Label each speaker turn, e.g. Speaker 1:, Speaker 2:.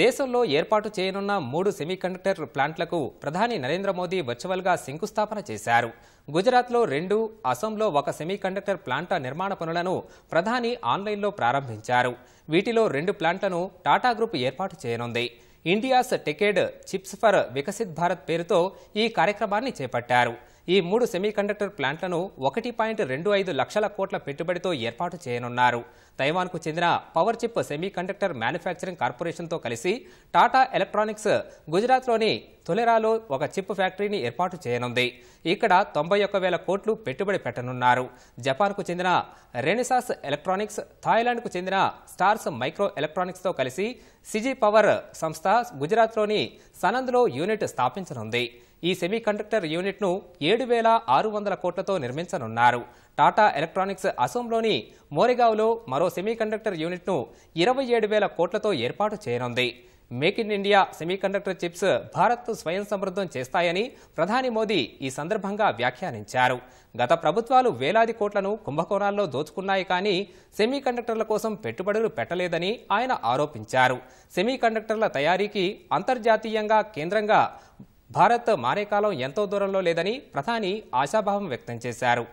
Speaker 1: దేశంలో ఏర్పాటు చేయనున్న మూడు సెమీకండక్టర్ ప్లాంట్లకు ప్రధాని నరేంద్ర మోదీ వర్చువల్గా శంకుస్థాపన చేశారు గుజరాత్లో రెండు అసోంలో ఒక సెమీకండక్టర్ ప్లాంట్ల నిర్మాణ పనులను ప్రధాని ఆన్లైన్లో ప్రారంభించారు వీటిలో రెండు ప్లాంట్లను టాటా గ్రూప్ ఏర్పాటు చేయనుంది India's techade chips for Viksit Bharat పేరుతో ఈ కార్యక్రమాన్ని చేపట్టారు ఈ మూడు సెమీకండక్టర్ ప్లాంట్లను ఒకటి పాయింట్ రెండు ఐదు లక్షల కోట్ల పెట్టుబడితో ఏర్పాటు చేయనున్నారు తైవాన్కు చెందిన పవర్ చిప్ సెమీకండక్టర్ మ్యానుఫ్యాక్చరింగ్ కార్పొరేషన్తో కలిసి టాటా ఎలక్ట్రానిక్స్ గుజరాత్లోని తొలెరాలో ఒక చిప్ ఫ్యాక్టరీని ఏర్పాటు చేయనుంది ఇక్కడ తొంభై ఒక్క వేల కోట్లు పెట్టుబడి పెట్టనున్నారు జపాన్కు చెందిన రెనిసాస్ ఎలక్ట్రానిక్స్ థాయిలాండ్కు చెందిన స్టార్స్ మైక్రో ఎలక్ట్రానిక్స్తో కలిసి సిజీ పవర్ సంస్థ గుజరాత్లోని సనంద్లో యూనిట్ స్థాపించనుంది ఈ సెమీకండక్టర్ యూనిట్ను ఏడు వేల ఆరు వందల కోట్లతో నిర్మించనున్నారు టాటా ఎలక్ట్రానిక్స్ అసోంలోని మోరిగావ్లో మరో సెమీకండక్టర్ యూనిట్ను ఇరవై ఏడు వేల కోట్లతో ఏర్పాటు చేయనుంది make in India semiconductor chips Bharat స్వయం సమృద్ధం చేస్తాయని ప్రధాని మోదీ ఈ సందర్భంగా వ్యాఖ్యానించారు గత ప్రభుత్వాలు వేలాది కోట్లను కుంభకోణాల్లో దోచుకున్నాయి కానీ సెమీకండక్టర్ల కోసం పెట్టుబడులు పెట్టలేదని ఆయన ఆరోపించారు సెమీకండక్టర్ల తయారీకి అంతర్జాతీయంగా కేంద్రంగా భారత్ మారే కాలం ఎంతో దూరంలో లేదని ప్రధాని ఆశాభావం వ్యక్తం చేశారు